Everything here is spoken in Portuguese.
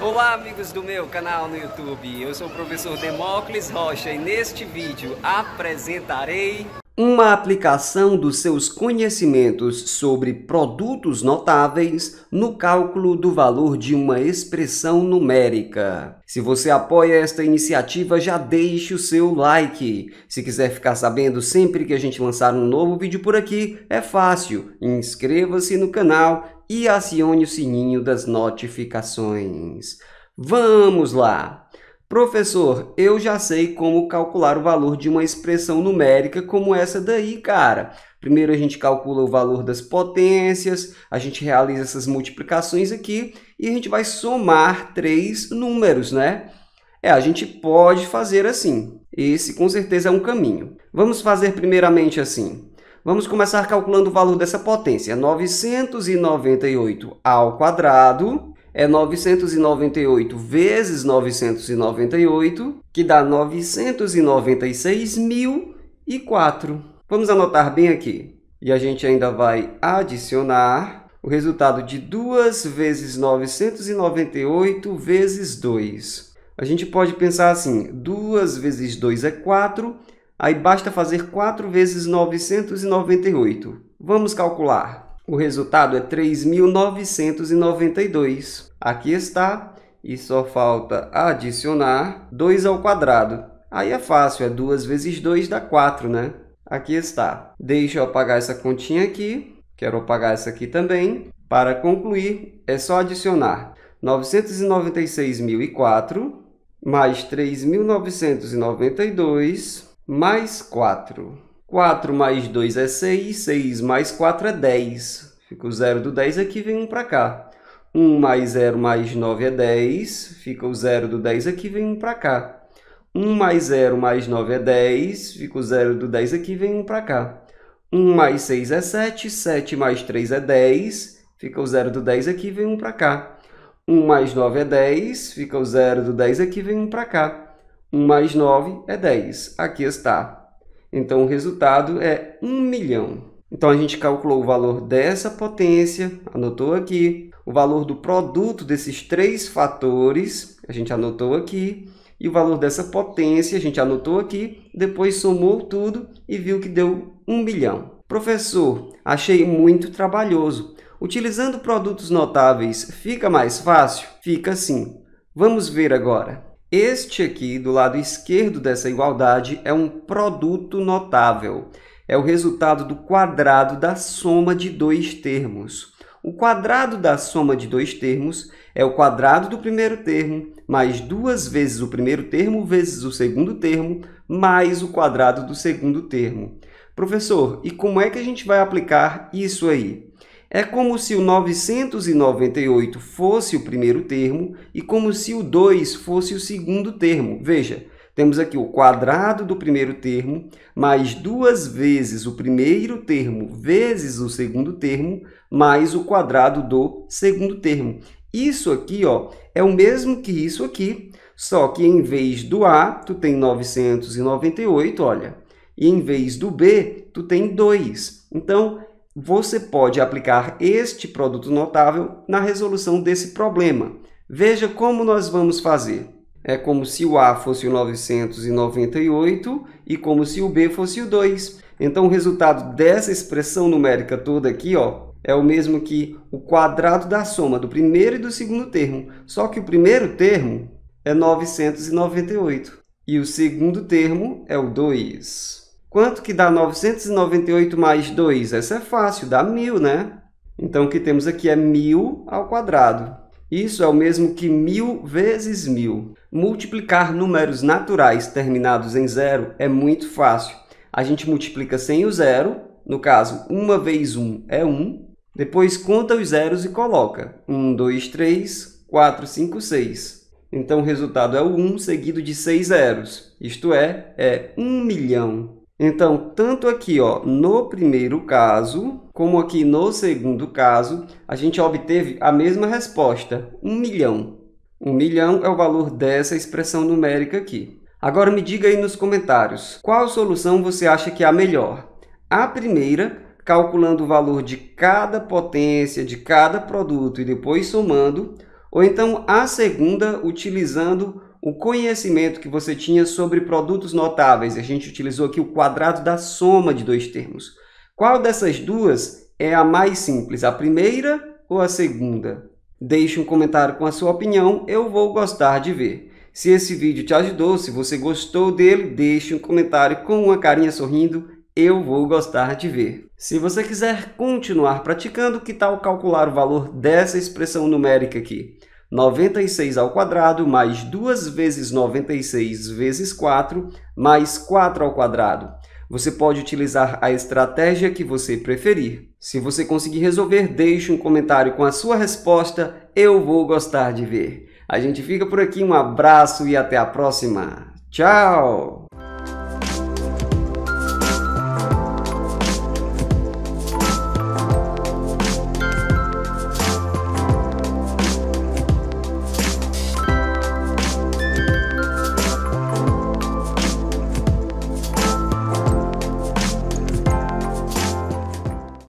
Olá amigos do meu canal no YouTube, eu sou o professor Demócles Rocha e neste vídeo apresentarei uma aplicação dos seus conhecimentos sobre produtos notáveis no cálculo do valor de uma expressão numérica. Se você apoia esta iniciativa, já deixe o seu like. Se quiser ficar sabendo sempre que a gente lançar um novo vídeo por aqui, é fácil. Inscreva-se no canal e acione o sininho das notificações. Vamos lá! Professor, eu já sei como calcular o valor de uma expressão numérica como essa daí, cara. Primeiro a gente calcula o valor das potências, a gente realiza essas multiplicações aqui e a gente vai somar três números, né? É, a gente pode fazer assim. Esse com certeza é um caminho. Vamos fazer primeiramente assim. Vamos começar calculando o valor dessa potência. 998 ao quadrado é 998 vezes 998, que dá 996.004. Vamos anotar bem aqui. E a gente ainda vai adicionar o resultado de 2 vezes 998 vezes 2. A gente pode pensar assim, 2 vezes 2 é 4, aí basta fazer 4 vezes 998. Vamos calcular. O resultado é 3.992. Aqui está, e só falta adicionar 2 ao quadrado. Aí é fácil, é 2 vezes 2 dá 4, né? Aqui está. Deixa eu apagar essa continha aqui. Quero apagar essa aqui também. Para concluir, é só adicionar 996.004 mais 3.992 mais 4. 4 mais 2 é 6, 6 mais 4 é 10. Fica o 0 do 10 aqui, vem 1 para cá. 1 mais 0 mais 9 é 10, fica o 0 do 10 aqui, vem 1 para cá. 1 mais 0 mais 9 é 10, fica o 0 do 10 aqui, vem 1 para cá. 1 mais 6 é 7, 7 mais 3 é 10, fica o 0 do 10 aqui, vem 1 para cá. 1 mais 9 é 10, fica o 0 do 10 aqui, vem 1 para cá. 1 mais 9 é 10. Aqui está. Então o resultado é 1 milhão. Então a gente calculou o valor dessa potência, anotou aqui, o valor do produto desses três fatores, a gente anotou aqui, e o valor dessa potência, a gente anotou aqui, depois somou tudo e viu que deu 1 milhão. Professor, achei muito trabalhoso. Utilizando produtos notáveis, fica mais fácil? Fica sim. Vamos ver agora. Este aqui, do lado esquerdo dessa igualdade, é um produto notável. É o resultado do quadrado da soma de dois termos. O quadrado da soma de dois termos é o quadrado do primeiro termo, mais duas vezes o primeiro termo, vezes o segundo termo, mais o quadrado do segundo termo. Professor, e como é que a gente vai aplicar isso aí? É como se o 998 fosse o primeiro termo e como se o 2 fosse o segundo termo. Veja, temos aqui o quadrado do primeiro termo mais duas vezes o primeiro termo vezes o segundo termo mais o quadrado do segundo termo. Isso aqui ó, é o mesmo que isso aqui, só que em vez do A, tu tem 998, olha, e em vez do B, tu tem 2. Então, você pode aplicar este produto notável na resolução desse problema. Veja como nós vamos fazer. É como se o A fosse o 998 e como se o B fosse o 2. Então o resultado dessa expressão numérica toda aqui ó, é o mesmo que o quadrado da soma do primeiro e do segundo termo. Só que o primeiro termo é 998 e o segundo termo é o 2. Quanto que dá 998 mais 2? Essa é fácil, dá 1.000, né? Então, o que temos aqui é 1.000 ao quadrado. Isso é o mesmo que 1.000 vezes 1.000. Multiplicar números naturais terminados em zero é muito fácil. A gente multiplica sem o zero, no caso, 1 vezes 1 é 1. Depois, conta os zeros e coloca 1, 2, 3, 4, 5, 6. Então, o resultado é o 1 seguido de 6 zeros, isto é, é 1 milhão. Então, tanto aqui ó, no primeiro caso, como aqui no segundo caso, a gente obteve a mesma resposta, 1 um milhão. 1 um milhão é o valor dessa expressão numérica aqui. Agora me diga aí nos comentários, qual solução você acha que é a melhor? A primeira, calculando o valor de cada potência, de cada produto e depois somando, ou então a segunda, utilizando o conhecimento que você tinha sobre produtos notáveis. A gente utilizou aqui o quadrado da soma de dois termos. Qual dessas duas é a mais simples, a primeira ou a segunda? Deixe um comentário com a sua opinião, eu vou gostar de ver. Se esse vídeo te ajudou, se você gostou dele, deixe um comentário com uma carinha sorrindo, eu vou gostar de ver. Se você quiser continuar praticando, que tal calcular o valor dessa expressão numérica aqui? 96 ao quadrado mais 2 vezes 96 vezes 4 mais 4 ao quadrado. Você pode utilizar a estratégia que você preferir. Se você conseguir resolver, deixe um comentário com a sua resposta. Eu vou gostar de ver. A gente fica por aqui, um abraço e até a próxima. Tchau!